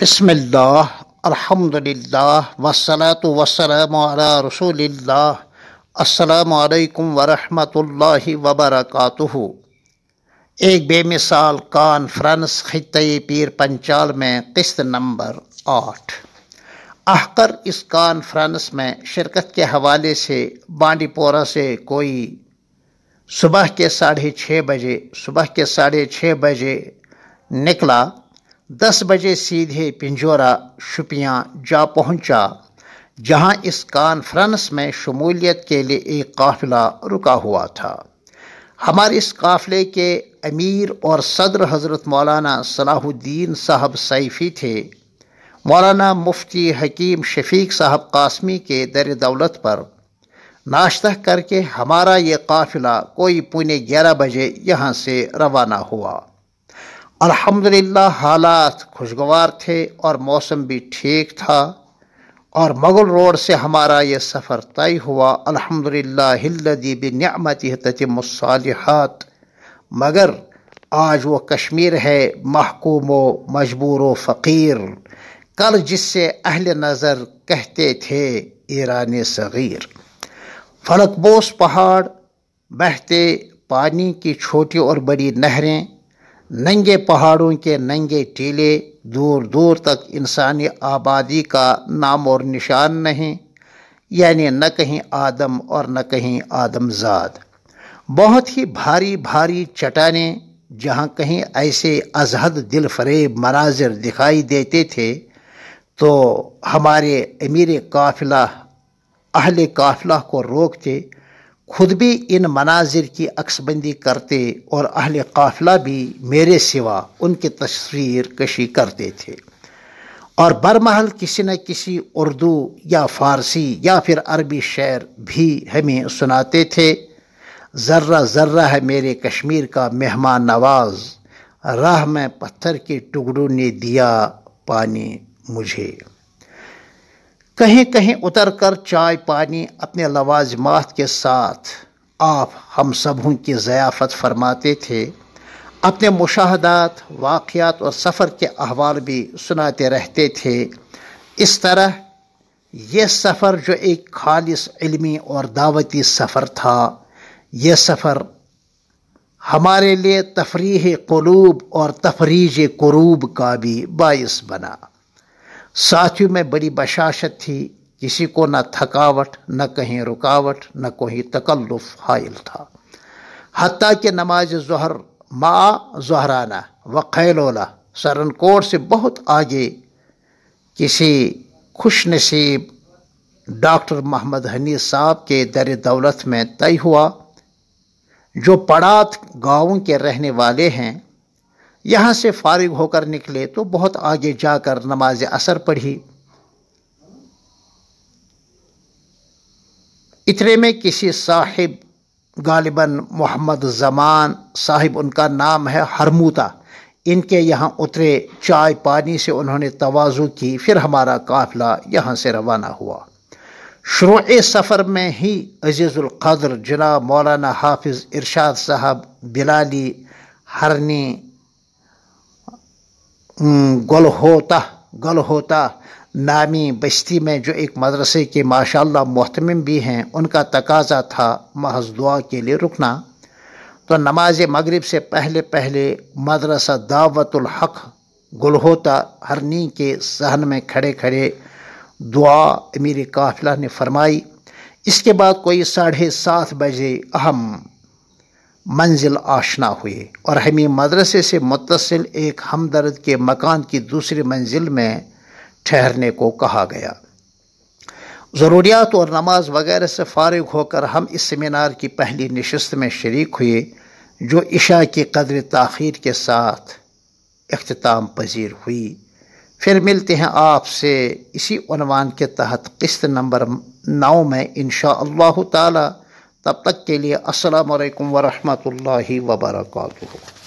بسم اللہ الحمد للہ وسلاۃ وسلم اللہ رسول اللہ السلام علیکم ورحمۃ اللہ وبرکاتہ ایک بے مثال کانفرنس خطۂ پیر پنچال میں قسط نمبر آٹھ احکر اس کانفرنس میں شرکت کے حوالے سے بانڈی پورہ سے کوئی صبح کے ساڑھے چھ بجے صبح کے ساڑھے چھ بجے نکلا دس بجے سیدھے پنجورا شپیاں جا پہنچا جہاں اس کانفرنس میں شمولیت کے لیے ایک قافلہ رکا ہوا تھا ہمارے اس قافلے کے امیر اور صدر حضرت مولانا صلاح الدین صاحب سیفی تھے مولانا مفتی حکیم شفیق صاحب قاسمی کے در دولت پر ناشتہ کر کے ہمارا یہ قافلہ کوئی پونے گیارہ بجے یہاں سے روانہ ہوا الحمدللہ حالات خوشگوار تھے اور موسم بھی ٹھیک تھا اور مغل روڈ سے ہمارا یہ سفر طے ہوا الحمدللہ للہ بنعمتہ تتم الصالحات مصالحات مگر آج وہ کشمیر ہے محکوم و مجبور و فقیر کل جس سے اہل نظر کہتے تھے ایران صغیر فلک بوس پہاڑ بہتے پانی کی چھوٹی اور بڑی نہریں ننگے پہاڑوں کے ننگے ٹیلے دور دور تک انسانی آبادی کا نام اور نشان نہیں یعنی نہ کہیں آدم اور نہ کہیں آدم زاد بہت ہی بھاری بھاری چٹانیں جہاں کہیں ایسے ازہد دل فریب مناظر دکھائی دیتے تھے تو ہمارے امیر قافلہ اہل قافلہ کو روکتے خود بھی ان مناظر کی عکس بندی کرتے اور اہل قافلہ بھی میرے سوا ان کی تصویر کشی کرتے تھے اور برمحل کسی نہ کسی اردو یا فارسی یا پھر عربی شعر بھی ہمیں سناتے تھے ذرہ ذرہ ہے میرے کشمیر کا مہمان نواز راہ میں پتھر کے ٹکڑوں نے دیا پانی مجھے کہیں کہیں اتر کر چائے پانی اپنے لوازمات کے ساتھ آپ ہم سبھوں کی ضیافت فرماتے تھے اپنے مشاہدات واقعات اور سفر کے احوال بھی سناتے رہتے تھے اس طرح یہ سفر جو ایک خالص علمی اور دعوتی سفر تھا یہ سفر ہمارے لیے تفریح قلوب اور تفریج قروب کا بھی باعث بنا ساتھیوں میں بڑی بشاشت تھی کسی کو نہ تھکاوٹ نہ کہیں رکاوٹ نہ کوئی تکلف حائل تھا حتیٰ کہ نماز ظہر ما زہرانہ و خیلولا سرن سے بہت آگے کسی خوش نصیب ڈاکٹر محمد حنی صاحب کے در دولت میں طے ہوا جو پڑات گاؤں کے رہنے والے ہیں یہاں سے فارغ ہو کر نکلے تو بہت آگے جا کر نماز اثر پڑھی اتنے میں کسی صاحب غالباً محمد زمان صاحب ان کا نام ہے ہرموتا ان کے یہاں اترے چائے پانی سے انہوں نے توازو کی پھر ہمارا قافلہ یہاں سے روانہ ہوا شروع سفر میں ہی عزیز القدر جناب مولانا حافظ ارشاد صاحب بلالی ہرنی گل ہوتا گل ہوتا نامی بستی میں جو ایک مدرسے کے ماشاء اللہ بھی ہیں ان کا تقاضا تھا محض دعا کے لیے رکنا تو نماز مغرب سے پہلے پہلے مدرسہ دعوت الحق گل ہوتا ہرنی کے ذہن میں کھڑے کھڑے دعا امیر قافلہ نے فرمائی اس کے بعد کوئی ساڑھے سات بجے اہم منزل آشنا ہوئی اور ہمیں مدرسے سے متصل ایک ہمدرد کے مکان کی دوسری منزل میں ٹھہرنے کو کہا گیا ضروریات اور نماز وغیرہ سے فارغ ہو کر ہم اس سیمینار کی پہلی نشست میں شریک ہوئے جو عشاء کی قدر تاخیر کے ساتھ اختتام پذیر ہوئی پھر ملتے ہیں آپ سے اسی عنوان کے تحت قسط نمبر نو میں انشاء اللہ تعالی تب تک کے لیے السلام علیکم ورحمۃ اللہ وبرکاتہ